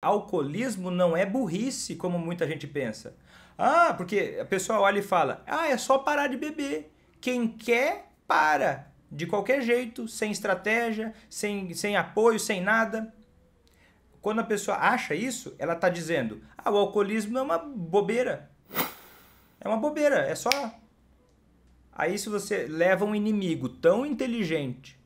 alcoolismo não é burrice, como muita gente pensa. Ah, porque a pessoa olha e fala: ah, é só parar de beber. Quem quer, para. De qualquer jeito, sem estratégia, sem, sem apoio, sem nada. Quando a pessoa acha isso, ela está dizendo: ah, o alcoolismo é uma bobeira. É uma bobeira, é só. Aí, se você leva um inimigo tão inteligente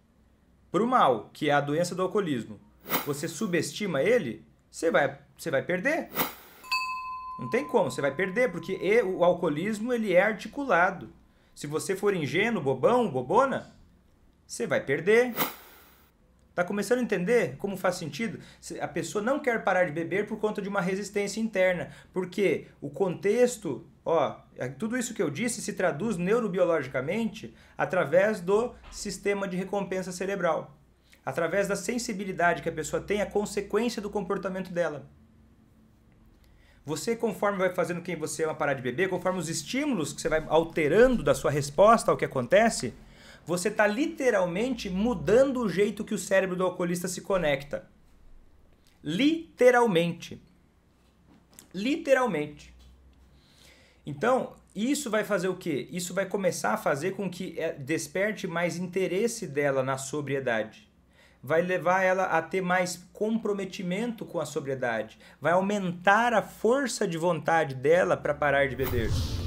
para o mal, que é a doença do alcoolismo, você subestima ele, você vai, você vai perder. Não tem como, você vai perder, porque o alcoolismo ele é articulado. Se você for ingênuo, bobão, bobona, você vai perder. Tá começando a entender como faz sentido? A pessoa não quer parar de beber por conta de uma resistência interna, porque o contexto, ó, é tudo isso que eu disse se traduz neurobiologicamente através do sistema de recompensa cerebral através da sensibilidade que a pessoa tem, a consequência do comportamento dela. Você, conforme vai fazendo quem você ama parar de beber, conforme os estímulos que você vai alterando da sua resposta ao que acontece, você está literalmente mudando o jeito que o cérebro do alcoolista se conecta. Literalmente. Literalmente. Então, isso vai fazer o quê? Isso vai começar a fazer com que eh, desperte mais interesse dela na sobriedade vai levar ela a ter mais comprometimento com a sobriedade, vai aumentar a força de vontade dela para parar de beber.